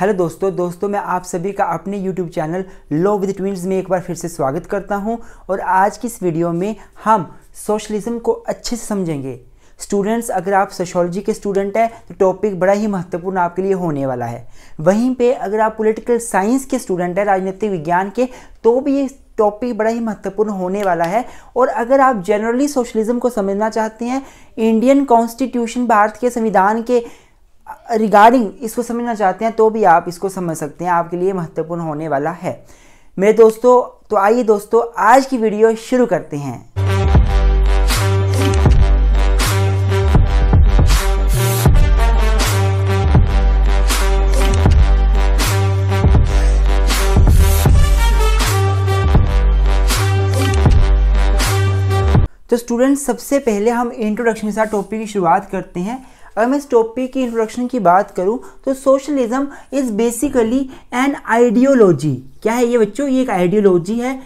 hello दोस्तों दोस्तों मैं आप सभी का अपने YouTube channel law with twins में एक बार फिर से स्वागत करता हूं और आज की इस वीडियो में हम सोशलिज्म को अच्छे से समझेंगे स्टूडेंट्स अगर आप सोशोलॉजी के स्टूडेंट हैं तो टॉपिक बड़ा ही महत्वपूर्ण आपके लिए होने वाला है वहीं पे अगर आप पॉलिटिकल साइंस के स्टूडेंट हैं राजनीतिक विज्ञान के तो भी ये टॉपिक बड़ा ही महत्वपूर्ण होने वाला है और अगर आप जनरली सोशलिज्म को समझना चाहते हैं इंडियन कॉन्स्टिट्यूशन भारत के संविधान के रिगार्डिंग इसको समझना चाहते हैं तो भी आप इसको समझ सकते हैं आपके लिए महत्वपूर्ण होने वाला है मेरे दोस्तों तो आइए दोस्तों आज की वीडियो शुरू करते हैं तो स्टूडेंट्स सबसे पहले हम इंट्रोडक्शन के साथ टॉपिक की शुरुआत करते हैं अगर मैं इस टॉपिक की इंट्रोडक्शन की बात करूं तो socialism is basically an ideology क्या है ये बच्चों ये एक आइडियोलॉजी है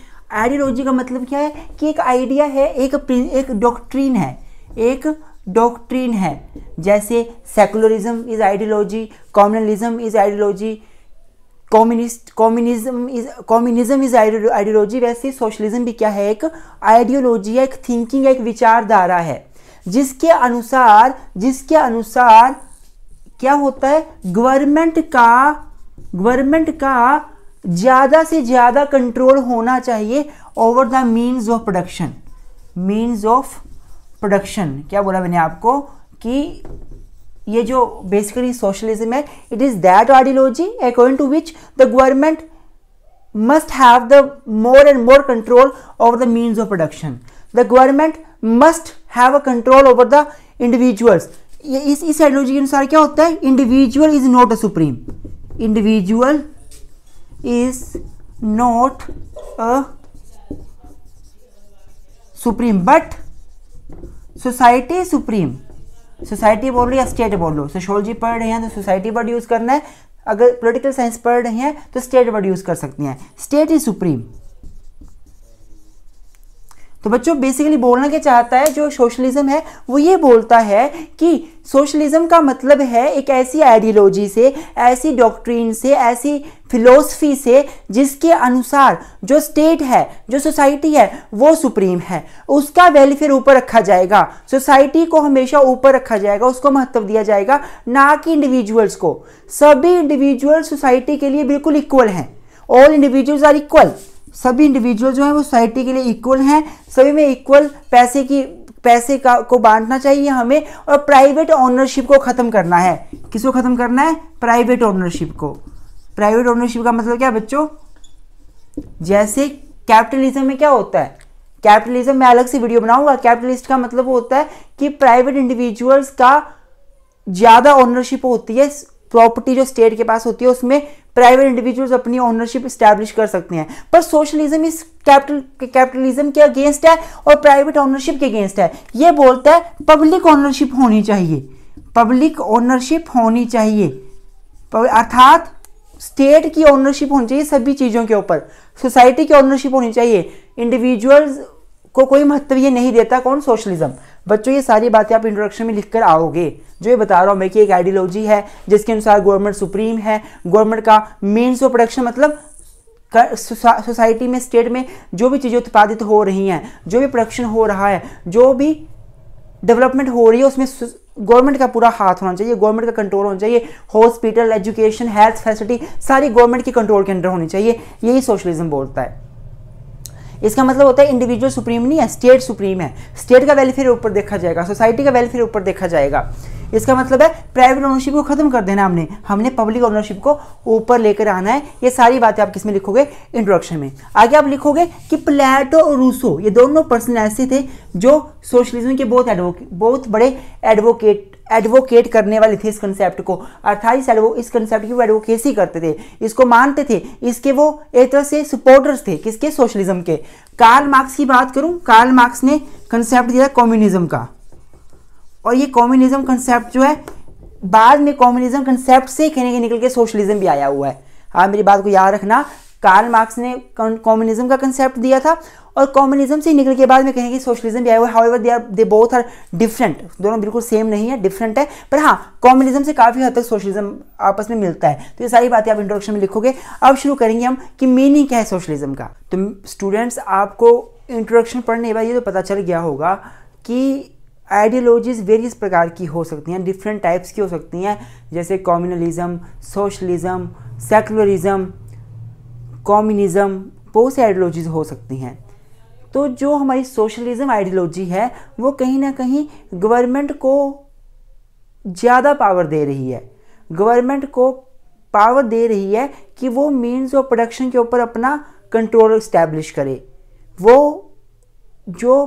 आइडियोलॉजी का मतलब क्या है कि एक आइडिया है एक एक डॉक्ट्रीन है एक डॉक्ट्रीन है जैसे secularism is ideology communalism is ideology communist communism is communism is ideology वैसे सोशलिज्म भी क्या है एक आइडियोलॉजी है एक थिंकिंग है एक विचारधारा है जिसके अनुसार जिसके अनुसार क्या होता है गवर्नमेंट का गवर्नमेंट का ज़्यादा से ज़्यादा कंट्रोल होना चाहिए over the means of production means of production क्या बोला मैंने आपको कि ये जो बेसिकली सोशलिज्म है it is that ideology according to which the government must have the more and more control over the means of production the government must have a control over the individuals इस इस ideology के अनुसार क्या होता है individual is not a supreme individual is not a supreme but society supreme society बोल लो या स्टेट बोल लो सोशोलॉजी पढ़ रहे हैं तो सोसाइटी वर्ड यूज़ करना है अगर पॉलिटिकल साइंस पढ़ रहे हैं तो स्टेट वर्ड यूज़ कर सकते हैं स्टेट इज सुप्रीम तो बच्चों बेसिकली बोलना क्या चाहता है जो सोशलिज्म है वो ये बोलता है कि सोशलिज्म का मतलब है एक ऐसी आइडियोलॉजी से ऐसी डॉक्ट्रीन से ऐसी फिलोसफी से जिसके अनुसार जो स्टेट है जो सोसाइटी है वो सुप्रीम है उसका वेलफेयर ऊपर रखा जाएगा सोसाइटी को हमेशा ऊपर रखा जाएगा उसको महत्व दिया जाएगा ना कि इंडिविजुअल्स को सभी इंडिविजुअल सोसाइटी के लिए बिल्कुल इक्वल हैं ऑल इंडिविजुअल्स आर इक्वल सभी इंडिविजुअल जो हैं वो सोसाइटी के लिए इक्वल हैं सभी में इक्वल पैसे की पैसे का को बांटना चाहिए हमें और प्राइवेट ओनरशिप को ख़त्म करना है किसको ख़त्म करना है प्राइवेट ओनरशिप को प्राइवेट ओनरशिप का मतलब क्या बच्चों जैसे कैपिटलिज्म में क्या होता है कैपिटलिज्म में अलग से वीडियो बनाऊंगा कैपिटलिस्ट का मतलब होता है कि प्राइवेट इंडिविजुअल्स का ज़्यादा ओनरशिप होती है प्रॉपर्टी जो स्टेट के पास होती है उसमें प्राइवेट इंडिविजुअल्स अपनी ओनरशिप स्टैब्लिश कर सकते हैं पर सोशलिज्म इस कैपिटल कैपिटलिज्म के अगेंस्ट है और प्राइवेट ओनरशिप के अगेंस्ट है ये बोलता है पब्लिक ओनरशिप होनी चाहिए पब्लिक ओनरशिप होनी चाहिए अर्थात स्टेट की ओनरशिप होनी चाहिए सभी चीज़ों के ऊपर सोसाइटी की ओनरशिप होनी चाहिए इंडिविजुअल्स को कोई महत्व ये नहीं देता कौन सोशलिज्म बच्चों ये सारी बातें आप इंट्रोडक्शन में लिख कर आओगे जो ये बता रहा हूँ मैं कि एक आइडियोलॉजी है जिसके अनुसार गवर्नमेंट सुप्रीम है गवर्नमेंट का मीन्स ऑफ प्रोडक्शन मतलब सोसाइटी में स्टेट में जो भी चीज़ें उत्पादित हो रही हैं जो भी प्रोडक्शन हो रहा है जो भी डेवलपमेंट हो रही है उसमें गवर्नमेंट का पूरा हाथ होना चाहिए गवर्नमेंट का कंट्रोल होना चाहिए हॉस्पिटल एजुकेशन हेल्थ फैसिलिटी सारी गवर्नमेंट के कंट्रोल के अंडर होनी चाहिए यही सोशलिज्म बोलता है इसका मतलब होता है इंडिविजुअल सुप्रीम नहीं है स्टेट सुप्रीम है स्टेट का वेलफेयर ऊपर देखा जाएगा सोसाइटी का वेलफेयर ऊपर देखा जाएगा इसका मतलब है प्राइवेट ओनरशिप को खत्म कर देना हमने हमने पब्लिक ओनरशिप को ऊपर लेकर आना है ये सारी बातें आप किस में लिखोगे इंट्रोडक्शन में आगे आप लिखोगे कि प्लेटो और रूसो ये दोनों पर्सन ऐसे थे जो सोशलिज्म के बहुत एडवोकेट बहुत बड़े एडवोकेट एडवोकेट करने वाले थे इस कंसेप्ट को अर्थात इस इस कंसेप्ट की वो एडवोकेसी करते थे इसको मानते थे इसके वो एक तरह से सपोर्टर्स थे किसके सोशलिज्म के कार्ल मार्क्स की बात करूं कार्ल मार्क्स ने कंसेप्ट दिया कम्युनिज्म का और ये कम्युनिज्म कंसेप्ट जो है बाद में कम्युनिज्म कंसेप्ट से कहने के निकल के सोशलिज्म भी आया हुआ है हाँ मेरी बात को याद रखना कार्ल मार्क्स ने कॉम्युनिज्म का कंसेप्ट दिया था और कॉम्युनिज्म से निकल के बाद में कहेंगे सोशलिज्म भी आया हुआ however they they both are different दोनों बिल्कुल सेम नहीं है डिफरेंट है पर हाँ कॉम्युनिज्म से काफ़ी हद तक सोशलिज्म आपस में मिलता है तो ये सारी बातें आप इंट्रोडक्शन में लिखोगे अब शुरू करेंगे हम कि मीनिंग क्या है सोशलिज्म का तो स्टूडेंट्स आपको इंट्रोडक्शन पढ़ने के बाद ये तो पता चल गया होगा कि आइडियोलॉजीज़ वेरियस प्रकार की हो सकती हैं डिफरेंट टाइप्स की हो सकती हैं जैसे कॉम्युनलिज्म सोशलिज्म सेकुलरिज्म कॉम्युनिज्म बहुत सी आइडियोलॉजीज़ हो सकती हैं तो जो हमारी सोशलिज्म आइडियोलॉजी है वो कहीं ना कहीं गवर्नमेंट को ज़्यादा पावर दे रही है गवर्नमेंट को पावर दे रही है कि वो मीन्स ऑफ प्रोडक्शन के ऊपर अपना कंट्रोल इस्टेब्लिश करे वो जो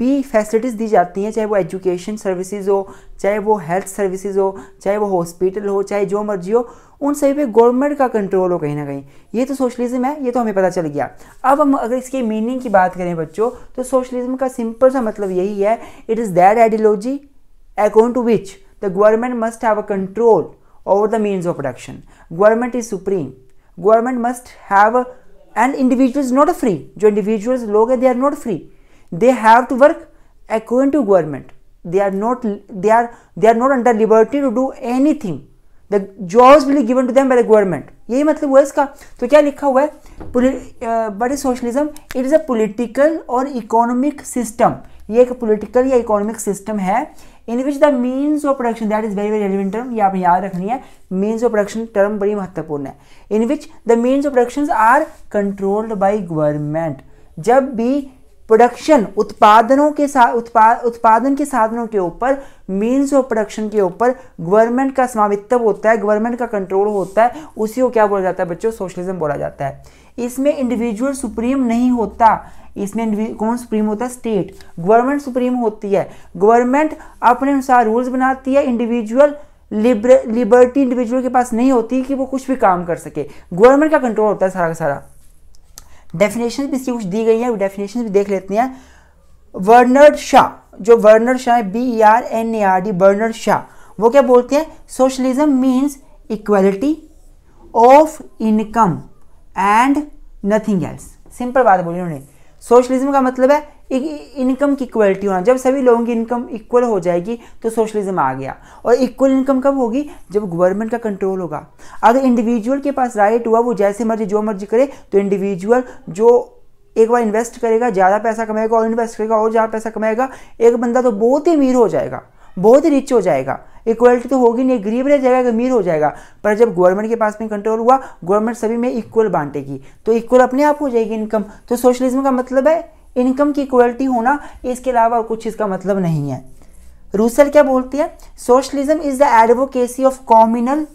भी फैसिलिटीज़ दी जाती हैं चाहे वो एजुकेशन सर्विसेज हो चाहे वो हेल्थ सर्विसेज हो चाहे वो हॉस्पिटल हो चाहे जो मर्जी हो उन सभी पे गवर्नमेंट का कंट्रोल हो कहीं ना कहीं ये तो सोशलिज्म है ये तो हमें पता चल गया अब हम अगर इसके मीनिंग की बात करें बच्चों तो सोशलिज्म का सिंपल सा मतलब यही है it is that ideology according to which the government must have a control over the means of production government is supreme government must have and individual not free जो इंडिविजुअल लोग हैं they are not free they have to work to government they they are not they are they are not under liberty to do anything the jobs will given to them by the government यही मतलब हुआ इसका तो क्या लिखा हुआ है but is socialism it is a political और इकोनॉमिक सिस्टम ये एक पोलिटिकल या इकोनॉमिक सिस्टम है in which the means of production that is very very relevant term ये आपने याद रखनी है मीन्स ऑफ प्रोडक्शन टर्म बड़ी महत्वपूर्ण है in which the means of production are controlled by government जब भी प्रोडक्शन उत्पादनों के साथ उत्पाद उत्पादन के साधनों के ऊपर मीन्स ऑफ प्रोडक्शन के ऊपर गवर्नमेंट का स्वामित्व होता है गवर्नमेंट का कंट्रोल होता है उसी को क्या बोला जाता है बच्चों सोशलिज्म बोला जाता है इसमें इंडिविजुअल सुप्रीम नहीं होता इसमें कौन सुप्रीम होता है स्टेट गवर्नमेंट सुप्रीम होती है गवर्नमेंट अपने अनुसार रूल्स बनाती है इंडिविजुअल लिबर्टी इंडिविजुअल के पास नहीं होती कि वो कुछ भी काम कर सके गवर्नमेंट का कंट्रोल होता है सारा का सारा डेफिनेशन भी इसकी कुछ दी गई है डेफिनेशन भी देख लेते हैं वर्नर शाह जो वर्नर शाह है B R N A R D Bernard Shaw वो क्या बोलते हैं socialism means equality of income and nothing else simple बात बोली उन्होंने सोशलिज्म का मतलब है एक इनकम की इक्वलिटी होना जब सभी लोगों की इनकम इक्वल हो जाएगी तो सोशलिज्म आ गया और इक्वल इनकम कब होगी जब गवर्नमेंट का कंट्रोल होगा अगर इंडिविजुअल के पास राइट हुआ वो जैसे मर्जी जो मर्जी करे तो इंडिविजुअल जो एक बार इन्वेस्ट करेगा ज़्यादा पैसा कमाएगा और इन्वेस्ट करेगा और ज़्यादा पैसा कमाएगा एक बंदा तो बहुत ही अमीर हो जाएगा बहुत ही रिच हो जाएगा इक्वलिटी तो होगी नहीं गरीब रह जाएगा अमीर हो जाएगा पर जब गवर्नमेंट के पास में कंट्रोल हुआ गवर्नमेंट सभी में इक्वल बांटेगी तो इक्वल अपने आप हो जाएगी इनकम तो सोशलिज्म का मतलब है इनकम की इक्वलिटी होना इसके अलावा और कुछ इसका मतलब नहीं है रूसल क्या बोलती है socialism is the advocacy of communal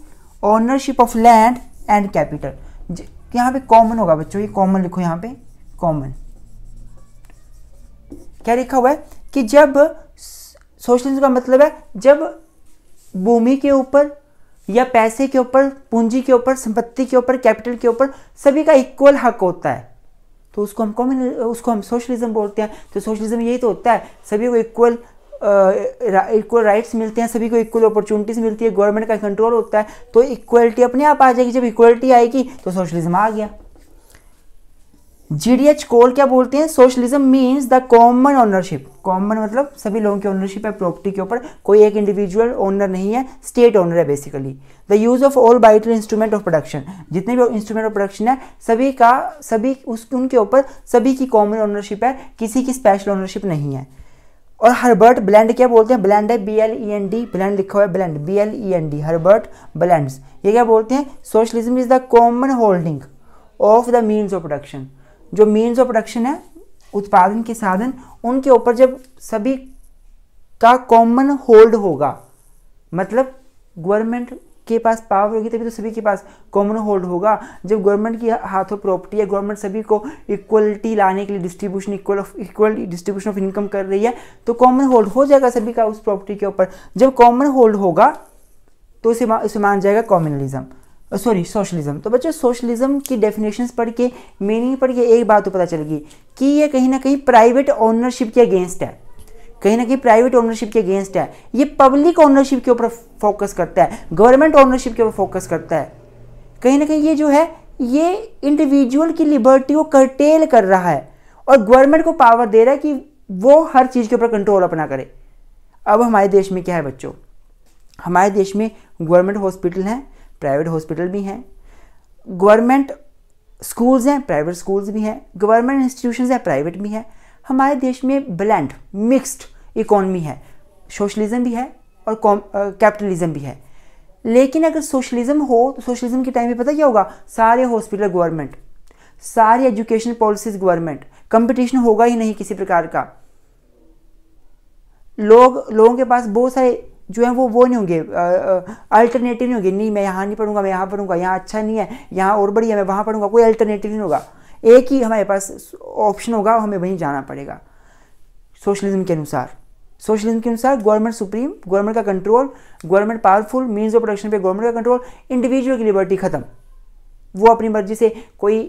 ownership of land and capital यहाँ पे कॉमन होगा बच्चों ये कॉमन लिखो यहाँ पे कॉमन क्या लिखा हुआ है कि जब सोशलिज्म का मतलब है जब भूमि के ऊपर या पैसे के ऊपर पूंजी के ऊपर संपत्ति के ऊपर कैपिटल के ऊपर सभी का इक्वल हक होता है तो उसको हम कॉमन उसको हम सोशलिज्म बोलते हैं तो सोशलिज्म यही तो होता है सभी को इक्वल इक्वल राइट्स मिलते हैं सभी को इक्वल अपॉर्चुनिटीज़ मिलती है गवर्नमेंट का कंट्रोल होता है तो इक्वलिटी अपने आप आ जाएगी जब इक्वलिटी आएगी तो सोशलिज्म आ गया जीडीएच कोल क्या बोलते हैं socialism means the common ownership common मतलब सभी लोगों की ओनरशिप है प्रॉपर्टी के ऊपर कोई एक इंडिविजुअल ओनर नहीं है स्टेट ओनर है basically the use of all vital instrument of production जितने भी इंस्ट्रूमेंट ऑफ प्रोडक्शन है सभी का सभी उस उनके ऊपर सभी की कॉमन ओनरशिप है किसी की स्पेशल ओनरशिप नहीं है और हर्बर्ट ब्लैंड क्या बोलते हैं ब्लैंड है B L E N D Bland लिखा हुआ है Bland B L E N D Herbert Bland ये क्या बोलते हैं socialism is the common holding of the means of production जो मीन्स ऑफ प्रोडक्शन है उत्पादन के साधन उनके ऊपर जब सभी का कॉमन होल्ड होगा मतलब गवर्नमेंट के पास पावर होगी तभी तो सभी के पास कॉमन होल्ड होगा जब गवर्नमेंट की हाथों प्रॉपर्टी है गवर्नमेंट सभी को इक्वलिटी लाने के लिए distribution equal of equal distribution of income कर रही है तो कॉमन होल्ड हो जाएगा सभी का उस प्रॉपर्टी के ऊपर जब कॉमन होल्ड होगा तो इसे मान जाएगा कॉम्युनलिज्म सॉरी सोशलिज्म तो बच्चों सोशलिज्म की डेफिनेशन पढ़ के मीनिंग पढ़ के एक बात तो पता चलेगी कि ये कहीं ना कहीं प्राइवेट ओनरशिप के अगेंस्ट है कहीं ना कहीं प्राइवेट ओनरशिप के अगेंस्ट है ये पब्लिक ओनरशिप के ऊपर फोकस करता है गवर्नमेंट ओनरशिप के ऊपर फोकस करता है कहीं ना कहीं ये जो है ये इंडिविजुअल की लिबर्टी को कर्टेल कर रहा है और गवर्नमेंट को पावर दे रहा है कि वो हर चीज़ के ऊपर कंट्रोल अपना करे अब हमारे देश में क्या है बच्चों हमारे देश में गवर्नमेंट हॉस्पिटल हैं प्राइवेट हॉस्पिटल भी हैं गवर्नमेंट स्कूल्स हैं प्राइवेट स्कूल्स भी हैं गवर्नमेंट इंस्टीट्यूशन हैं प्राइवेट भी हैं हमारे देश में ब्लेंड मिक्स्ड इकोनमी है सोशलिज्म भी है और कैपिटलिज्म भी है लेकिन अगर सोशलिज्म हो तो सोशलिज्म के टाइम में पता क्या होगा सारे हॉस्पिटल गवर्नमेंट सारी एजुकेशन पॉलिसीज गवर्नमेंट कंपटीशन होगा ही नहीं किसी प्रकार का लोग लोगों के पास बहुत सारे जो है वो वो नहीं होंगे अल्टरनेटिव नहीं होंगे नहीं मैं यहाँ नहीं पढ़ूंगा मैं यहाँ पढ़ूंगा यहाँ अच्छा नहीं है यहाँ और बढ़िया मैं वहाँ पढ़ूंगा कोई अल्टरनेटिव नहीं होगा एक ही हमारे पास ऑप्शन होगा हमें वहीं जाना पड़ेगा सोशलिज्म के अनुसार सोशलिज्म के अनुसार गवर्नमेंट सुप्रीम गवर्नमेंट का control government powerful means of production पे गवर्नमेंट का कंट्रोल इंडिविजुअल की लिबर्टी खत्म वो अपनी मर्जी से कोई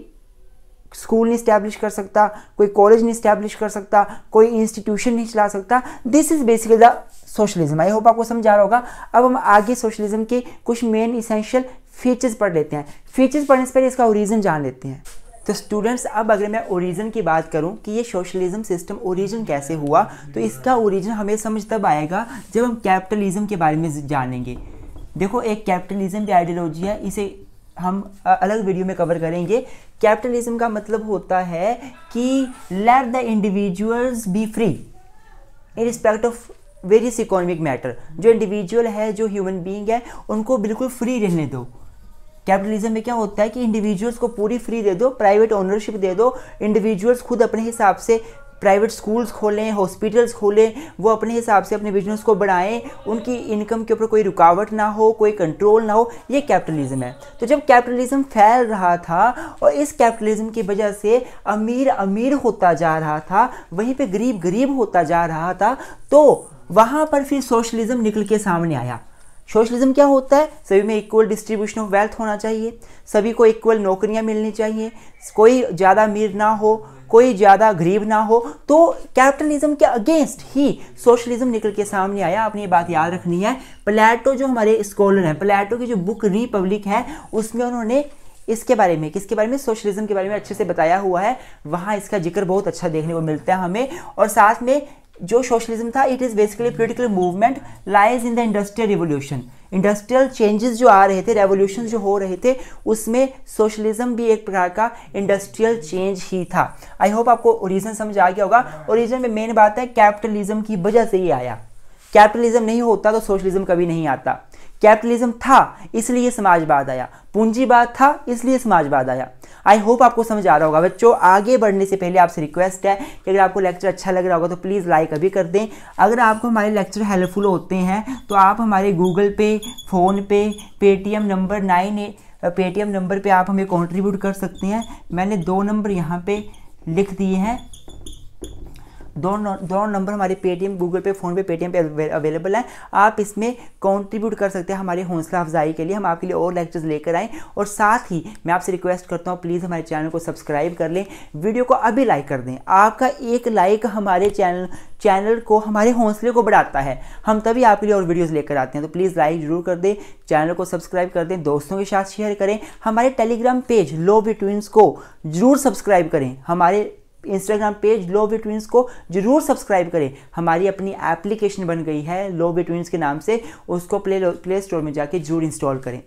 स्कूल नहीं स्टैब्लिश कर सकता कोई कॉलेज नहीं स्टैब्लिश कर सकता कोई इंस्टीट्यूशन नहीं चला सकता this is basically the socialism I hope आपको समझा रहा होगा अब हम आगे सोशलिज्म के कुछ मेन इसेंशियल फीचर्स पढ़ लेते हैं फीचर्स पढ़ने से पहले इसका ओरिजिन जान लेते हैं तो स्टूडेंट्स अब अगर मैं ओरिजिन की बात करूं कि ये सोशलिज्म सिस्टम ओरिजिन कैसे हुआ तो इसका ओरिजिन हमें समझ तब आएगा जब हम कैपिटलिज्म के बारे में जानेंगे देखो एक कैपिटलिज्म की आइडियोलॉजी है इसे हम अलग वीडियो में कवर करेंगे कैपिटलिज्म का मतलब होता है कि let the individuals be free in respect of various economic matter जो इंडिविजुअल है जो ह्यूमन बींग है उनको बिल्कुल फ्री रहने दो कैपिटलिज्म में क्या होता है कि इंडिविजुअल्स को पूरी फ्री दे दो प्राइवेट ओनरशिप दे दो इंडिविजुअल्स खुद अपने हिसाब से प्राइवेट स्कूल्स खोलें हॉस्पिटल्स खोलें वो अपने हिसाब से अपने बिजनेस को बढ़ाएं उनकी इनकम के ऊपर कोई रुकावट ना हो कोई कंट्रोल ना हो ये कैपिटलिज्म है तो जब कैपिटलिज्म फैल रहा था और इस कैपिटलिज्म की वजह से अमीर अमीर होता जा रहा था वहीं पे गरीब गरीब होता जा रहा था तो वहाँ पर फिर सोशलिज्म निकल के सामने आया सोशलिज्म क्या होता है सभी में इक्वल डिस्ट्रीब्यूशन ऑफ वेल्थ होना चाहिए सभी को इक्वल नौकरियाँ मिलनी चाहिए कोई ज़्यादा अमीर ना हो कोई ज़्यादा गरीब ना हो तो कैपिटलिज्म के अगेंस्ट ही सोशलिज्म निकल के सामने आया आपने ये बात याद रखनी है प्लेटो जो हमारे स्कॉलर हैं प्लेटो की जो बुक रिपब्लिक है उसमें उन्होंने इसके बारे में किसके बारे में सोशलिज्म के बारे में अच्छे से बताया हुआ है वहाँ इसका जिक्र बहुत अच्छा देखने को मिलता है हमें और साथ में जो सोशलिज्म था it is basically political movement lies in the industrial revolution industrial changes जो आ रहे थे रेवोल्यूशन जो हो रहे थे उसमें सोशलिज्म भी एक प्रकार का इंडस्ट्रियल चेंज ही था आई होप आपको ओरिजन समझ आ गया होगा ओरिजन में मेन बात है कैपिटलिज्म की वजह से ही आया कैपिटलिज्म नहीं होता तो सोशलिज्म कभी नहीं आता कैपिटलिज्म था इसलिए समाजवाद आया पूंजीवाद था इसलिए समाजवाद आया आई होप आपको समझ आ रहा होगा बच्चों आगे बढ़ने से पहले आपसे रिक्वेस्ट है कि अगर आपको लेक्चर अच्छा लग रहा होगा तो प्लीज़ लाइक अभी कर दें अगर आपको हमारे लेक्चर हेल्पफुल होते हैं तो आप हमारे Google Pay PhonePe Paytm number nine eight Paytm number पे आप हमें कंट्रीब्यूट कर सकते हैं मैंने दो नंबर यहाँ पे लिख दिए हैं दोनों दोनों नंबर हमारे पेटीएम गूगल पे पे पेटीएम पे अवेलेबल हैं आप इसमें कॉन्ट्रीब्यूट कर सकते हैं हमारे हौसला अफजाई के लिए हम आपके लिए और लेक्चर्स लेकर आएँ और साथ ही मैं आपसे रिक्वेस्ट करता हूँ प्लीज़ हमारे चैनल को सब्सक्राइब कर लें वीडियो को अभी लाइक कर दें आपका एक लाइक हमारे चैनल चैनल को हमारे हौसले को बढ़ाता है हम तभी आपके लिए और वीडियोस लेकर आते हैं तो प्लीज़ लाइक ज़रूर कर दें चैनल को सब्सक्राइब कर दें दोस्तों के साथ शेयर करें हमारे टेलीग्राम पेज लो बिटवीन्स को ज़रूर सब्सक्राइब करें हमारे Instagram page law we twins को जरूर सब्सक्राइब करें हमारी अपनी एप्लीकेशन बन गई है लो वी ट्विंस के नाम से उसको प्ले प्ले स्टोर में जाके जरूर इंस्टॉल करें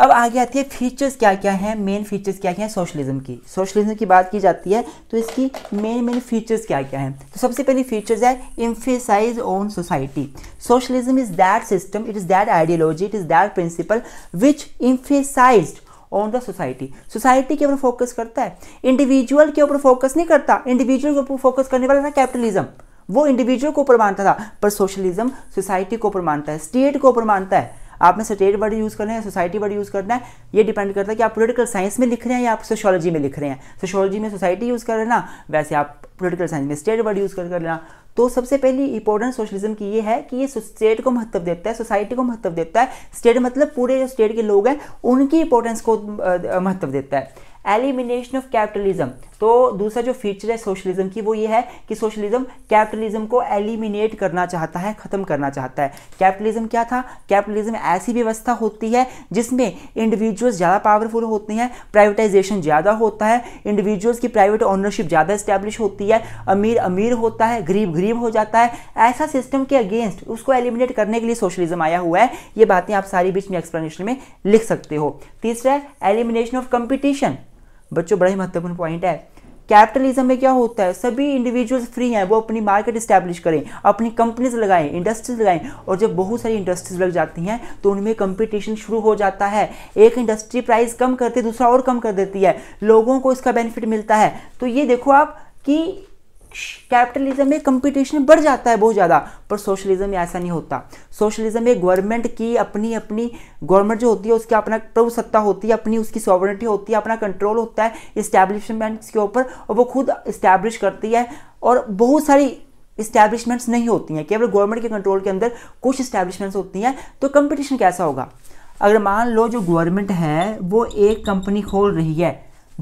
अब आगे आती है फीचर्स क्या क्या हैं मेन फीचर्स क्या क्या हैं सोशलिज्म की सोशलिज्म की बात की जाती है तो इसकी मेन मेन फीचर्स क्या क्या हैं तो सबसे पहली फीचर्स है emphasize on society socialism is that system it is that ideology it is that principle which emphasized on the society society के ऊपर फोकस करता है इंडिविजुअल के ऊपर फोकस नहीं करता इंडिविजुअल के ऊपर फोकस करने वाला था कैपिटलिज्म वो इंडिविजुअल को ऊपर मानता था पर सोशलिज्म सोसाइटी को ऊपर मानता है स्टेट को ऊपर मानता है आपने स्टेट वर्ड यूज़ करना है सोसाइटी वर्ड यूज़ करना है ये डिपेंड करता है कि आप पोलिटिकल साइंस में लिख रहे हैं या आप सोशोलॉजी में लिख रहे हैं सोशोलॉजी में सोसाइटी यूज़ कर लेना वैसे आप पोलिटिकल साइंस में स्टेट वर्ड यूज़ कर लेना तो सबसे पहली इंपॉर्टेंट सोशलिज्म की ये है कि ये स्टेट को महत्व देता है सोसाइटी को महत्व देता है स्टेट मतलब पूरे जो स्टेट के लोग हैं उनकी इंपॉर्टेंस को महत्व देता है एलिमिनेशन ऑफ कैपिटलिज्म तो दूसरा जो फीचर है सोशलिज्म की वो ये है कि सोशलिज्म कैपिटलिज्म को एलिमिनेट करना चाहता है ख़त्म करना चाहता है कैपिटलिज्म क्या था कैपिटलिज्म ऐसी व्यवस्था होती है जिसमें इंडिविजुअल्स ज़्यादा पावरफुल होते हैं प्राइवेटाइजेशन ज़्यादा होता है इंडिविजुअल्स की प्राइवेट ऑनरशिप ज़्यादा स्टैब्लिश होती है अमीर अमीर होता है गरीब गरीब हो जाता है ऐसा सिस्टम के अगेंस्ट उसको एलिमिनेट करने के लिए सोशलिज्म आया हुआ है ये बातें आप सारी बीच में एक्सप्लेनेशन में लिख सकते हो तीसरा एलिमिनेशन ऑफ कंपिटिशन बच्चों बड़ा ही महत्वपूर्ण पॉइंट है कैपिटलिज्म में क्या होता है सभी इंडिविजुअल्स फ्री हैं वो अपनी मार्केट इस्टेब्लिश करें अपनी कंपनीज लगाएं इंडस्ट्रीज लगाएं और जब बहुत सारी इंडस्ट्रीज लग जाती हैं तो उनमें कंपटीशन शुरू हो जाता है एक इंडस्ट्री प्राइस कम करती है दूसरा और कम कर देती है लोगों को इसका बेनिफिट मिलता है तो ये देखो आप कि कैपिटलिज्म में कंपटीशन बढ़ जाता है बहुत ज़्यादा पर सोशलिज्म में ऐसा नहीं होता सोशलिज्म में गवर्नमेंट की अपनी अपनी गवर्नमेंट जो होती है उसकी अपना प्रभु सत्ता होती है अपनी उसकी सॉवरिटी होती है अपना कंट्रोल होता है इस्टेब्लिशमेंट्स के ऊपर और वो खुद इस्टेब्लिश करती है और बहुत सारी इस्टेब्लिशमेंट्स नहीं होती हैं केवल गवर्नमेंट के कंट्रोल के अंदर कुछ इस्टेब्लिशमेंट्स होती हैं तो कंपटीशन कैसा होगा अगर मान लो जो गवर्नमेंट है वो एक कंपनी खोल रही है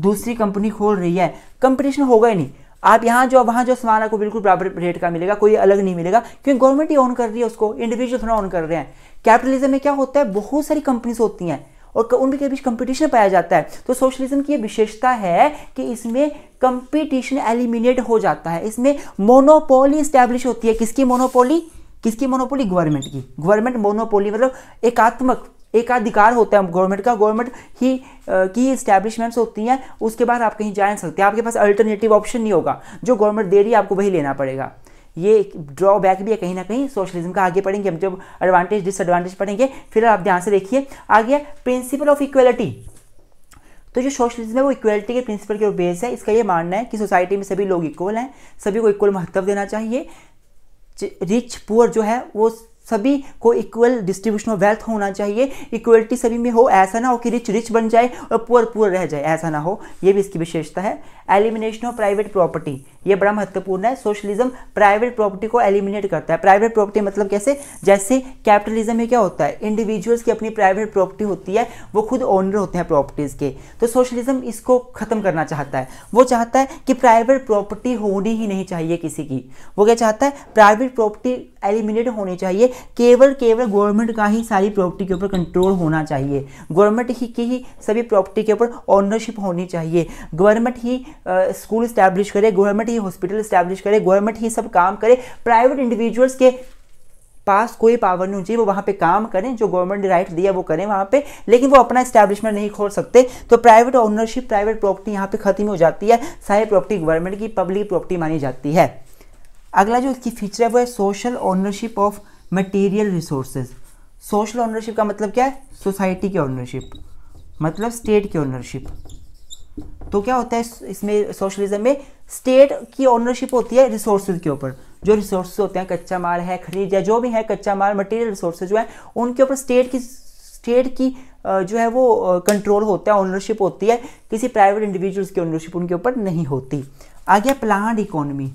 दूसरी कंपनी खोल रही है कंपटीशन होगा ही नहीं आप यहाँ जो वहाँ जो सामान आपको बिल्कुल बराबर रेट का मिलेगा कोई अलग नहीं मिलेगा क्योंकि गवर्नमेंट ही ऑन कर रही है उसको इंडिविजुअल थोड़ा ऑन कर रहे हैं कैपिटलिज्म में क्या होता है बहुत सारी कंपनीज होती हैं और उनके बीच कंपटीशन पाया जाता है तो सोशलिज्म की ये विशेषता है कि इसमें कंपटीशन एलिमिनेट हो जाता है इसमें मोनोपोली स्टैब्लिश होती है किसकी मोनोपोली किसकी मोनोपोली गवर्नमेंट की गवर्नमेंट मोनोपोली मतलब एकात्मक एक अधिकार होता है गवर्नमेंट का गवर्नमेंट ही की इस्टेब्लिशमेंट्स होती हैं उसके बाद आप कहीं जा नहीं सकते आपके पास अल्टरनेटिव ऑप्शन नहीं होगा जो गवर्नमेंट दे रही है आपको वही लेना पड़ेगा ये ड्रॉबैक भी है कहीं ना कहीं सोशलिज्म का आगे पढ़ेंगे हम जब एडवांटेज डिसएडवांटेज पढ़ेंगे फिर आप ध्यान से देखिए आगे प्रिंसिपल ऑफ इक्वलिटी तो जो सोशलिज्म है वो इक्वलिटी के प्रिंसिपल के ऊपर बेस है इसका ये मानना है कि सोसाइटी में सभी लोग इक्वल हैं सभी को इक्वल महत्व देना चाहिए रिच पुअर जो है वो सभी को इक्वल डिस्ट्रीब्यूशन ऑफ वेल्थ होना चाहिए इक्वलिटी सभी में हो ऐसा ना हो कि रिच रिच बन जाए और पुअर पुअर रह जाए ऐसा ना हो ये भी इसकी विशेषता है एलिमिनेशन ऑफ प्राइवेट प्रॉपर्टी ये बड़ा महत्वपूर्ण है सोशलिज्म प्राइवेट प्रॉपर्टी को एलिमिनेट करता है प्राइवेट प्रॉपर्टी मतलब कैसे जैसे कैपिटलिज्म में क्या होता है इंडिविजुअल्स की अपनी प्राइवेट प्रॉपर्टी होती है वो खुद ओनर होते हैं प्रॉपर्टीज़ के तो सोशलिज्म इसको ख़त्म करना चाहता है वो चाहता है कि प्राइवेट प्रॉपर्टी होनी ही नहीं चाहिए किसी की वो क्या चाहता है प्राइवेट प्रॉपर्टी एलिमिनेट होनी चाहिए केवल केवल गवर्नमेंट का ही सारी प्रॉपर्टी के ऊपर कंट्रोल होना चाहिए गवर्नमेंट ही की ही सभी प्रॉपर्टी के ऊपर ओनरशिप होनी चाहिए गवर्नमेंट ही स्कूल स्टैब्लिश करे गवर्नमेंट ही ही हॉस्पिटल इस्टेब्लिश करे गवर्नमेंट ही सब काम करे प्राइवेट इंडिविजुअल्स के पास कोई पावर नहीं होनी चाहिए वो वहाँ पे काम करें जो गवर्नमेंट ने राइट दिया वो करें वहाँ पे लेकिन वो अपना इस्टेब्लिशमेंट नहीं खोल सकते तो प्राइवेट ओनरशिप प्राइवेट प्रॉपर्टी यहाँ पे खत्म हो जाती है सारी प्रॉपर्टी गवर्नमेंट की पब्लिक प्रॉपर्टी मानी जाती है अगला जो इसकी फीचर है वो है social ownership of material resources social ownership का मतलब क्या है सोसाइटी की ओनरशिप मतलब स्टेट की ओनरशिप तो क्या होता है इसमें सोशलिज्म में स्टेट की ओनरशिप होती है रिसोर्सेज के ऊपर जो रिसोर्सेज होते हैं कच्चा माल है खरीद या जो भी है कच्चा माल मटेरियल रिसोर्सेज जो है उनके ऊपर स्टेट की स्टेट की जो है वो कंट्रोल होता है ओनरशिप होती है किसी प्राइवेट इंडिविजुअल्स की ओनरशिप उनके ऊपर नहीं होती आ गया प्लान इकोनॉमी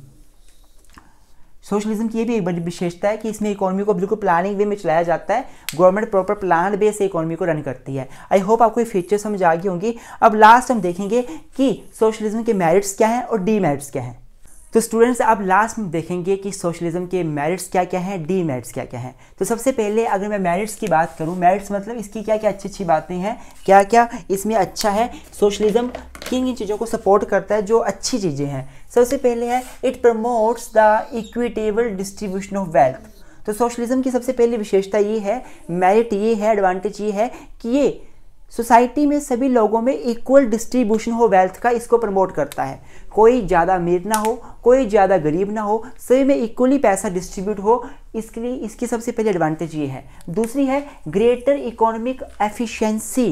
सोशलिज्म की ये भी एक बड़ी विशेषता है कि इसमें इकोनॉमी को बिल्कुल प्लानिंग वे में चलाया जाता है गवर्नमेंट प्रॉपर प्लान बे से इकोनॉमी को रन करती है आई होप आपको ये फीचर समझ आ गई होंगी अब लास्ट हम देखेंगे कि सोशलिज्म के मेरिट्स क्या हैं और डीमेरिट्स क्या हैं तो स्टूडेंट्स आप लास्ट में देखेंगे कि सोशलिज्म के मेरिट्स क्या क्या हैं मेरिट्स क्या क्या हैं तो सबसे पहले अगर मैं मेरिट्स की बात करूं मेरिट्स मतलब इसकी क्या क्या अच्छी अच्छी बातें हैं क्या क्या इसमें अच्छा है सोशलिज्म किन किन चीज़ों को सपोर्ट करता है जो अच्छी चीज़ें हैं सबसे पहले है it promotes the equitable distribution of wealth तो सोशलिज्म की सबसे पहली विशेषता ये है मेरिट ये है एडवांटेज ये है कि ये सोसाइटी में सभी लोगों में इक्वल डिस्ट्रीब्यूशन हो वेल्थ का इसको प्रमोट करता है कोई ज़्यादा अमीर ना हो कोई ज़्यादा गरीब ना हो सभी में इक्वली पैसा डिस्ट्रीब्यूट हो इसके लिए इसकी सबसे पहले एडवांटेज ये है दूसरी है ग्रेटर इकोनॉमिक एफिशिएंसी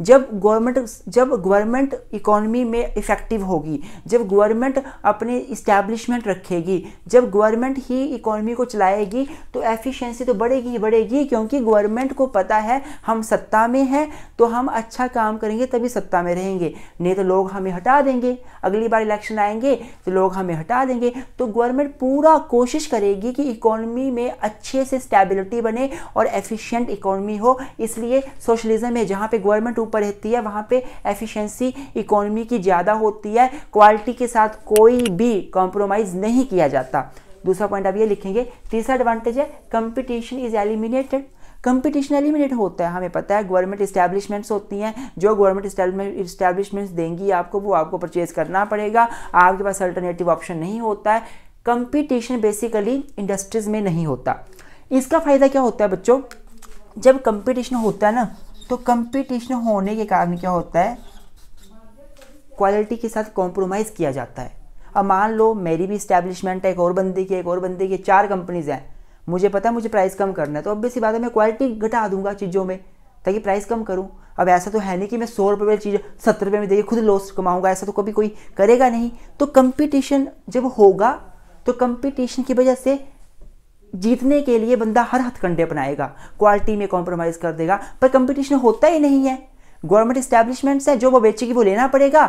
जब गवर्नमेंट जब गवर्नमेंट इकोनॉमी में इफ़ेक्टिव होगी जब गवर्नमेंट अपने इस्टेब्लिशमेंट रखेगी जब गवर्नमेंट ही इकोनॉमी को चलाएगी तो एफिशिएंसी तो बढ़ेगी ही बढ़ेगी क्योंकि गवर्नमेंट को पता है हम सत्ता में हैं तो हम अच्छा काम करेंगे तभी सत्ता में रहेंगे नहीं तो लोग हमें हटा देंगे अगली बार इलेक्शन आएंगे तो लोग हमें हटा देंगे तो गवर्नमेंट पूरा कोशिश करेगी कि इकोनॉमी में अच्छे से स्टेबिलिटी बने और एफिशियंट इकोनॉमी हो इसलिए सोशलिज्म है जहाँ पर गवर्नमेंट ऊपर रहती है वहाँ पे एफिशिएंसी इकोनॉमी की ज़्यादा होती है क्वालिटी के साथ कोई भी कॉम्प्रोमाइज़ नहीं किया जाता दूसरा पॉइंट आप ये लिखेंगे तीसरा एडवांटेज है competition is eliminated competition eliminate होता है हमें पता है गवर्नमेंट इस्टेब्लिशमेंट्स होती हैं जो गवर्नमेंट इस्टेब्लिशमेंट्स देंगी आपको वो आपको परचेज करना पड़ेगा आपके पास अल्टरनेटिव ऑप्शन नहीं होता है कंपटीशन बेसिकली इंडस्ट्रीज में नहीं होता इसका फ़ायदा क्या होता है बच्चों जब कंपटीशन होता है ना तो कंपटीशन होने के कारण क्या होता है क्वालिटी के साथ कॉम्प्रोमाइज़ किया जाता है अब मान लो मेरी भी इस्टेब्लिशमेंट है एक और बंदे की एक और बंदे की चार कंपनीज़ हैं मुझे पता है मुझे प्राइस कम करना है तो अब इसी बात है मैं क्वालिटी घटा दूंगा चीज़ों में ताकि प्राइस कम करूँ अब ऐसा तो है नहीं कि मैं सौ रुपये वाली चीज़ सत्तर रुपये में देखिए खुद लॉस कमाऊंगा ऐसा तो कभी कोई करेगा नहीं तो कंपटीशन जब होगा तो कंपटीशन की वजह से जीतने के लिए बंदा हर हथकंडे अपनाएगा क्वालिटी में कॉम्प्रोमाइज़ कर देगा पर कंपटीशन होता ही नहीं है गवर्नमेंट इस्टेब्लिशमेंट्स है जो वो बेचेगी वो लेना पड़ेगा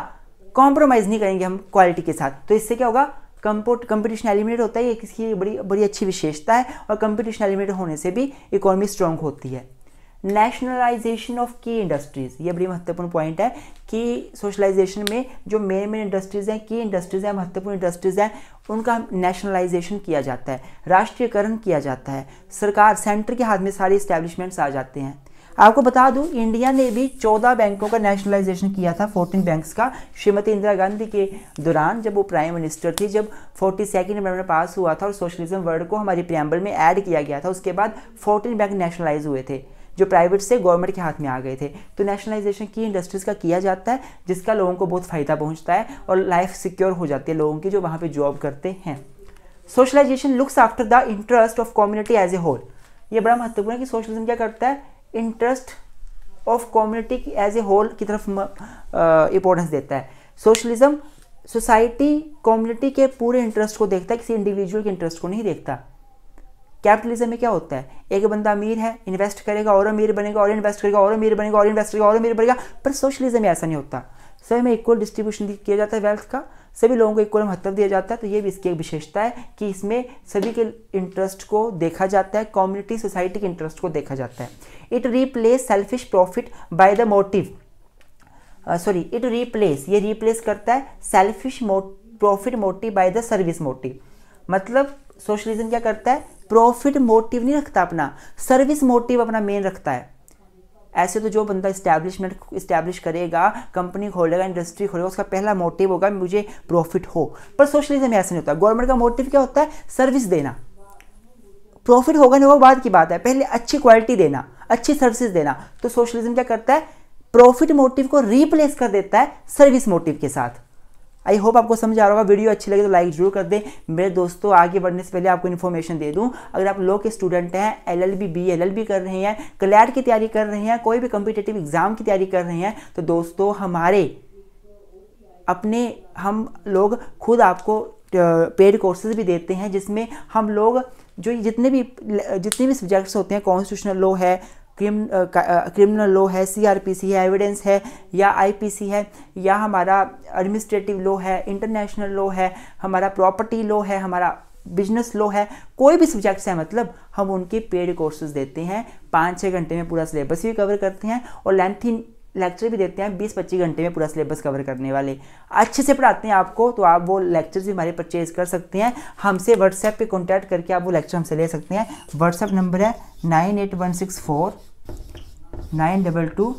कॉम्प्रोमाइज़ नहीं करेंगे हम क्वालिटी के साथ तो इससे क्या होगा कम्पोट कंपटीशन एलिमिनेट होता है ये किसी बड़ी बड़ी अच्छी विशेषता है और कंपटीशन एलिमिनेट होने से भी इकोनॉमी स्ट्रांग होती है नेशनलाइजेशन ऑफ की इंडस्ट्रीज़ ये बड़ी महत्वपूर्ण पॉइंट है कि सोशलाइजेशन में जो मेन मेन इंडस्ट्रीज़ हैं की इंडस्ट्रीज़ हैं महत्वपूर्ण इंडस्ट्रीज़ हैं उनका नेशनलाइजेशन किया जाता है राष्ट्रीयकरण किया जाता है सरकार सेंटर के हाथ में सारी इस्टेब्लिशमेंट्स आ जाते हैं आपको बता दूं इंडिया ने भी 14 बैंकों का नेशनलाइजेशन किया था 14 बैंक्स का श्रीमती इंदिरा गांधी के दौरान जब वो प्राइम मिनिस्टर थी जब फोर्टी सेकेंड अमेंडमेंट पास हुआ था और सोशलिज्म वर्ड को हमारी प्रियम्बल में ऐड किया गया था उसके बाद 14 बैंक नेशनलाइज हुए थे जो प्राइवेट से गवर्नमेंट के हाथ में आ गए थे तो नेशनलाइजेशन की इंडस्ट्रीज़ का किया जाता है जिसका लोगों को बहुत फ़ायदा पहुँचता है और लाइफ सिक्योर हो जाती है लोगों की जो वहाँ पर जॉब करते हैं socialization looks after the interest of community as a whole ये बड़ा महत्वपूर्ण है कि सोशलिज्म क्या करता है interest of community as a whole की तरफ इंपॉर्टेंस देता है सोशलिज्म सोसाइटी कम्युनिटी के पूरे इंटरेस्ट को देखता है किसी इंडिविजुअल के इंटरेस्ट को नहीं देखता कैपिटलिज्म में क्या होता है एक बंदा अमीर है इन्वेस्ट करेगा और अमीर बनेगा और इन्वेस्ट करेगा और अमीर बनेगा और इन्वेस्ट करेगा और अमीर बनेगा पर सोशलिज्म में ऐसा नहीं होता सभी में इक्वल डिस्ट्रीब्यूशन किया जाता है वेल्थ का सभी लोगों को इक्वल महत्व दिया जाता है तो ये भी इसकी एक विशेषता है कि इसमें सभी के इंटरेस्ट को देखा जाता है कम्युनिटी सोसाइटी के इंटरेस्ट को देखा जाता है it replace selfish profit by the motive sorry it replace ये रिप्लेस करता है selfish profit motive by the service motive मतलब सोशलिज्म क्या करता है प्रॉफिट मोटिव नहीं रखता अपना सर्विस मोटिव अपना मेन रखता है ऐसे तो जो बंदा इस्टेब्लिशमेंट इस्टेब्लिश करेगा कंपनी खोलेगा इंडस्ट्री खोलेगा उसका पहला मोटिव होगा मुझे प्रॉफिट हो पर सोशलिज्म ऐसा नहीं होता गवर्नमेंट का मोटिव क्या होता है सर्विस देना प्रॉफिट होगा नहीं होगा बाद की बात है पहले अच्छी क्वालिटी देना अच्छी सर्विसेज देना तो सोशलिज्म क्या करता है प्रॉफिट मोटिव को रिप्लेस कर देता है सर्विस मोटिव के साथ आई होप आपको समझ आ रहा होगा वीडियो अच्छी लगे तो लाइक जरूर कर दें मेरे दोस्तों आगे बढ़ने से पहले आपको इन्फॉर्मेशन दे दूँ अगर आप लोग के स्टूडेंट हैं L L B B L L B कर रहे हैं क्लैट की तैयारी कर रहे हैं कोई भी कम्पिटेटिव एग्जाम की तैयारी कर रहे हैं तो दोस्तों हमारे अपने हम लोग खुद आपको पेड कोर्सेज भी देते हैं जिसमें हम लोग जो जितने भी जितने भी सब्जेक्ट्स होते हैं कॉन्स्टिट्यूशनल लॉ है क्रिम क्रिमिनल लॉ है सीआरपीसी है एविडेंस है या आईपीसी है या हमारा एडमिनिस्ट्रेटिव लॉ है इंटरनेशनल लॉ है हमारा प्रॉपर्टी लॉ है हमारा बिजनेस लॉ है कोई भी सब्जेक्ट है मतलब हम उनके पेड कोर्सेज देते हैं पाँच छः घंटे में पूरा सिलेबस भी कवर करते हैं और लेंथी लेक्चर भी देते हैं बीस पच्चीस घंटे में पूरा सिलेबस कवर करने वाले अच्छे से पढ़ाते हैं आपको तो आप वो लेक्चर्स भी हमारे परचेज कर सकते हैं हमसे व्हाट्सएप पे कॉन्टैक्ट करके आप वो लेक्चर हमसे ले सकते हैं व्हाट्सएप नंबर है nine eight one six four nine double two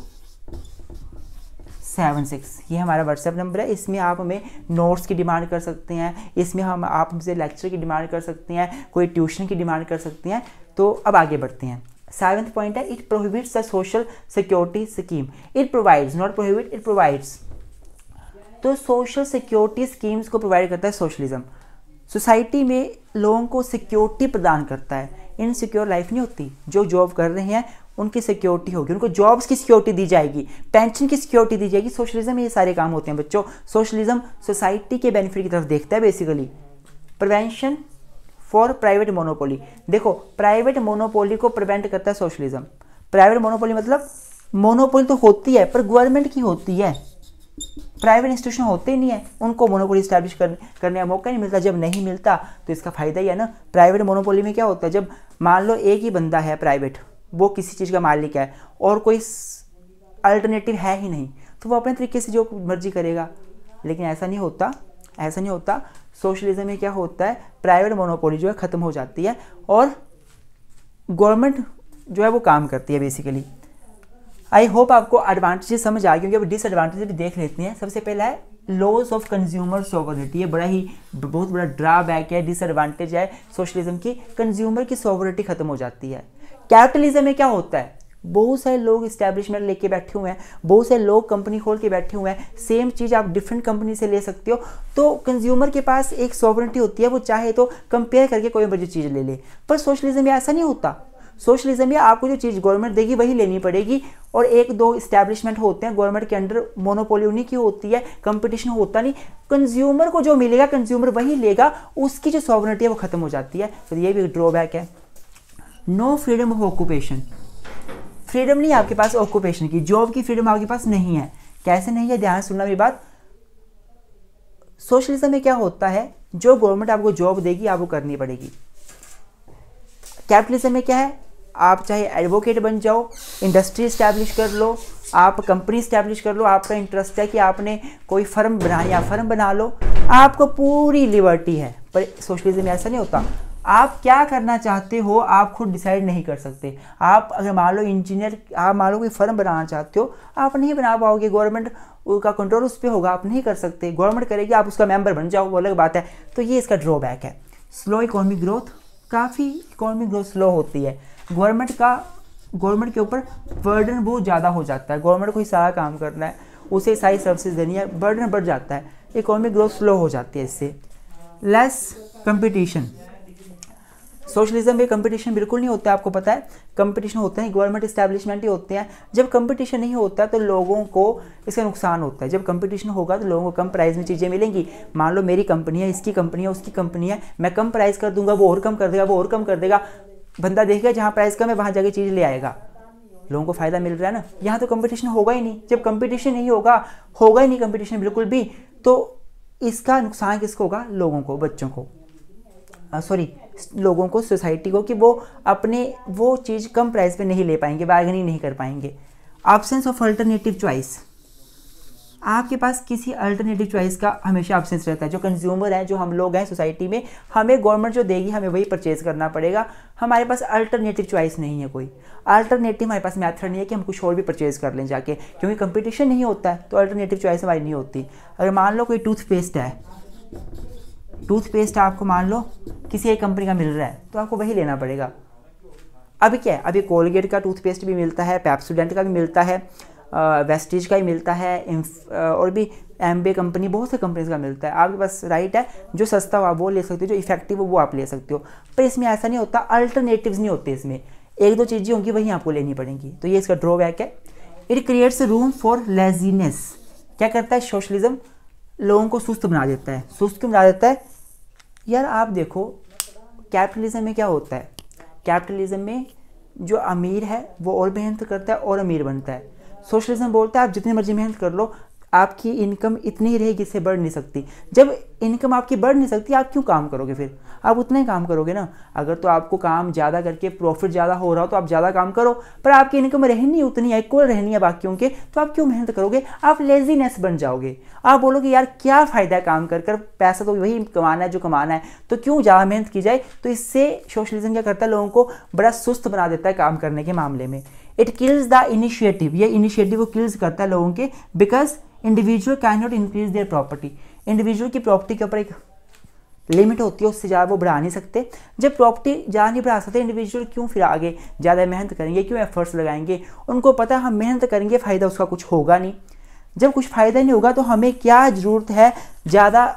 seven six ये हमारा व्हाट्सएप नंबर है इसमें आप हमें नोट्स की डिमांड कर सकते हैं इसमें हम आप हमसे लेक्चर की डिमांड कर सकते हैं कोई ट्यूशन की डिमांड कर सकते हैं तो अब आगे बढ़ते हैं सेवन्थ पॉइंट है it prohibits the social security scheme it provides not prohibit it provides तो सोशल सिक्योरिटी स्कीम्स को प्रोवाइड करता है सोशलिज्म सोसाइटी में लोगों को सिक्योरिटी प्रदान करता है इनसिक्योर लाइफ नहीं होती जो जॉब कर रहे हैं उनकी सिक्योरिटी होगी उनको जॉब्स की सिक्योरिटी दी जाएगी पेंशन की सिक्योरिटी दी जाएगी सोशलिज्म ये सारे काम होते हैं बच्चों सोशलिज्म सोसाइटी के बेनिफिट की तरफ देखता है basically prevention for private monopoly देखो प्राइवेट मोनोपोली को प्रिवेंट करता है सोशलिज्म प्राइवेट मोनोपोली मतलब मोनोपोली तो होती है पर गवर्नमेंट की होती है प्राइवेट इंस्टीट्यूशन होते नहीं है उनको मोनोपोली स्टैब्लिश करने का मौका नहीं मिलता जब नहीं मिलता तो इसका फ़ायदा ही है ना प्राइवेट मोनोपोली में क्या होता है जब मान लो एक ही बंदा है प्राइवेट वो किसी चीज़ का मालिक है और कोई अल्टरनेटिव है ही नहीं तो वो अपने तरीके से जो मर्जी करेगा लेकिन ऐसा नहीं होता ऐसा नहीं होता सोशलिज्म में क्या होता है प्राइवेट मोनोपोली जो है ख़त्म हो जाती है और गवर्नमेंट जो है वो काम करती है बेसिकली आई होप आपको एडवांटेजेस समझ आ गए क्योंकि अब डिसएडवांटेजेस भी देख लेते हैं सबसे पहला है लॉस ऑफ कंज्यूमर सॉवरिटी ये बड़ा ही बहुत बड़ा ड्रॉबैक है डिसएडवांटेज है सोशलिज्म की कंज्यूमर की सॉवरिटी खत्म हो जाती है कैपिटलिज्म में क्या होता है बहुत सारे लोग इस्टेब्लिशमेंट लेके बैठे हुए हैं बहुत सारे लोग कंपनी खोल के बैठे हुए हैं सेम चीज़ आप डिफरेंट कंपनी से ले सकते हो तो कंज्यूमर के पास एक सॉवरिटी होती है वो चाहे तो कंपेयर करके कोई बड़ी चीज़ ले ले पर सोशलिज्म में ऐसा नहीं होता सोशलिज्म या आपको जो चीज़ गवर्नमेंट देगी वही लेनी पड़ेगी और एक दो इस्टेब्लिशमेंट होते हैं गवर्नमेंट के अंडर मोनोपोली उन्हीं की होती है कंपटीशन होता नहीं कंज्यूमर को जो मिलेगा कंज्यूमर वही लेगा उसकी जो सॉवरिटी है वो ख़त्म हो जाती है तो ये भी एक ड्रॉबैक है no freedom of occupation freedom नहीं आपके पास ऑक्यूपेशन की जॉब की फ्रीडम आपके पास नहीं है कैसे नहीं है ध्यान सुनना मेरी बात सोशलिज्म में क्या होता है जो गवर्नमेंट आपको जॉब देगी आपको करनी पड़ेगी कैपिटलिज्म में क्या है आप चाहे एडवोकेट बन जाओ इंडस्ट्री इस्टेब्लिश कर लो आप कंपनी इस्टेब्लिश कर लो आपका इंटरेस्ट है कि आपने कोई फर्म बनाया या फर्म बना लो आपको पूरी लिबर्टी है पर सोशलिज्म में ऐसा नहीं होता आप क्या करना चाहते हो आप खुद डिसाइड नहीं कर सकते आप अगर मान लो इंजीनियर आप मान लो कोई फर्म बनाना चाहते हो आप नहीं बना पाओगे गवर्नमेंट का कंट्रोल उस पर होगा आप नहीं कर सकते गवर्नमेंट करेगी आप उसका मेंबर बन जाओ वो अलग बात है तो ये इसका ड्रॉबैक है स्लो इकोनॉमिक ग्रोथ काफ़ी इकोनॉमिक ग्रोथ स्लो होती है गवर्नमेंट का गवर्नमेंट के ऊपर बर्डन बहुत ज़्यादा हो जाता है गवर्नमेंट को ही सारा काम करना है उसे सारी सर्विसेज देनी है बर्डन बढ़ जाता है इकोनॉमिक ग्रोथ स्लो हो जाती है इससे लेस कंपटीशन सोशलिज्म में कंपटीशन बिल्कुल नहीं होता है आपको पता है कंपटीशन होते हैं गवर्नमेंट इस्टेब्लिशमेंट ही होते हैं जब कंपटीशन नहीं होता तो लोगों को इसका नुकसान होता है जब कंपटीशन होगा तो लोगों को कम प्राइस में चीज़ें मिलेंगी मान लो मेरी कंपनी है इसकी कंपनी है उसकी कंपनी है मैं कम प्राइस कर दूंगा वो और कम कर देगा वो और कम कर देगा बंदा देखेगा जहाँ प्राइस कम है वहाँ जाके चीज़ ले आएगा लोगों को फ़ायदा मिल रहा है ना यहाँ तो कंपटीशन होगा ही नहीं जब कंपटीशन नहीं होगा होगा ही नहीं कंपटीशन बिल्कुल भी तो इसका नुकसान किसको होगा लोगों को बच्चों को सॉरी लोगों को सोसाइटी को कि वो अपने वो चीज़ कम प्राइस पे नहीं ले पाएंगे बार्गेनिंग नहीं कर पाएंगे ऑब्सेंस ऑफ अल्टरनेटिव चॉइस आपके पास किसी अल्टरनेटिव चॉइस का हमेशा ऑप्शन रहता है जो कंज्यूमर है जो हम लोग हैं सोसाइटी में हमें गवर्नमेंट जो देगी हमें वही परचेज करना पड़ेगा हमारे पास अल्टरनेटिव चॉइस नहीं है कोई अल्टरनेटिव हमारे पास मैथड नहीं है कि हम कुछ और भी परचेज कर लें जाके क्योंकि कंपटीशन नहीं होता है तो अल्टरनेटिव चॉइस हमारी नहीं होती अगर मान लो कोई टूथपेस्ट है टूथपेस्ट आपको मान लो किसी एक कंपनी का मिल रहा है तो आपको वही लेना पड़ेगा अभी क्या है अभी कोलगेट का टूथपेस्ट भी मिलता है पैप्सोडेंट का भी मिलता है वेस्टिज का ही मिलता है और भी एम कंपनी बहुत से कंपनीज का मिलता है आपके पास राइट है जो सस्ता हुआ वो ले सकते हो जो इफेक्टिव हो वो आप ले सकते हो पर इसमें ऐसा नहीं होता अल्टरनेटिवस नहीं होते इसमें एक दो चीज़ें होंगी वही आपको लेनी पड़ेंगी तो ये इसका ड्रॉबैक है it creates room for laziness क्या करता है सोशलिज्म लोगों को सुस्त बना देता है सुस्त क्यों बना देता है यार आप देखो कैपिटलिज्म में क्या होता है कैपिटलिज्म में जो अमीर है वो और मेहनत करता है और अमीर बनता है सोशलिज्म बोलता है आप जितनी मर्जी मेहनत कर लो आपकी इनकम इतनी ही रहेगी इससे बढ़ नहीं सकती जब इनकम आपकी बढ़ नहीं सकती आप क्यों काम करोगे फिर आप उतना ही काम करोगे ना अगर तो आपको काम ज़्यादा करके प्रॉफिट ज़्यादा हो रहा हो तो आप ज़्यादा काम करो पर आपकी इनकम रहनी उतनी है इक्वल रहनी है बाकियों के तो आप क्यों मेहनत करोगे आप लेजीनेस बन जाओगे आप बोलोगे यार क्या फ़ायदा है काम कर कर पैसा तो वही कमाना है जो कमाना है तो क्यों ज़्यादा मेहनत की जाए तो इससे सोशलिज्म क्या करता है लोगों को बड़ा सुस्त बना देता है काम करने के मामले में इट किल्स द इनिशिएटिव ये इनिशिएटिव को किल्स करता है लोगों के because individual can not increase their property individual की प्रॉपर्टी के ऊपर एक लिमिट होती है उससे ज़्यादा वो बढ़ा नहीं सकते जब प्रॉपर्टी ज़्यादा नहीं बढ़ा सकते इंडिविजुअल क्यों फिर आगे ज़्यादा मेहनत करेंगे क्यों एफर्ट्स लगाएंगे उनको पता है हम मेहनत करेंगे फ़ायदा उसका कुछ होगा नहीं जब कुछ फ़ायदा नहीं होगा तो हमें क्या ज़रूरत है ज़्यादा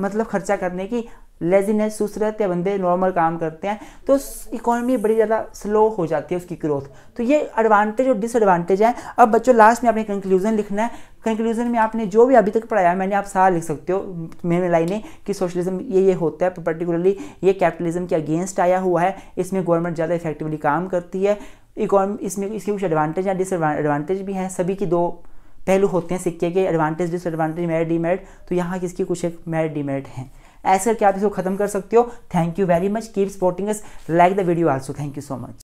मतलब खर्चा करने की लेजीनेस सुस्त रहते हैं बंदे नॉर्मल काम करते हैं तो इकोनॉमी बड़ी ज़्यादा स्लो हो जाती है उसकी ग्रोथ तो ये एडवांटेज और डिसएडवांटेज है अब बच्चों लास्ट में आपने कंक्लूजन लिखना है कंक्लूजन में आपने जो भी अभी तक पढ़ाया मैंने आप सारा लिख सकते हो मेरे लाइने कि सोशलिज्म ये ये होता है पर्टिकुलरली ये कैपिटलिज्म के अगेंस्ट आया हुआ है इसमें गवर्नमेंट ज़्यादा इफेक्टिवली काम करती है इकोनॉमी इसमें इसके कुछ एडवांटेज या डिसएडवांटेज भी हैं सभी की दो पहलू होते हैं सिक्के के एडवांटेज डिसएडवांटेज मेरिट डीमेरिट तो यहाँ किसकी कुछ एक मेरिट डीमेरिट हैं ऐसे करके आप इसको खत्म कर सकते हो thank you very much keep supporting us like the video also thank you so much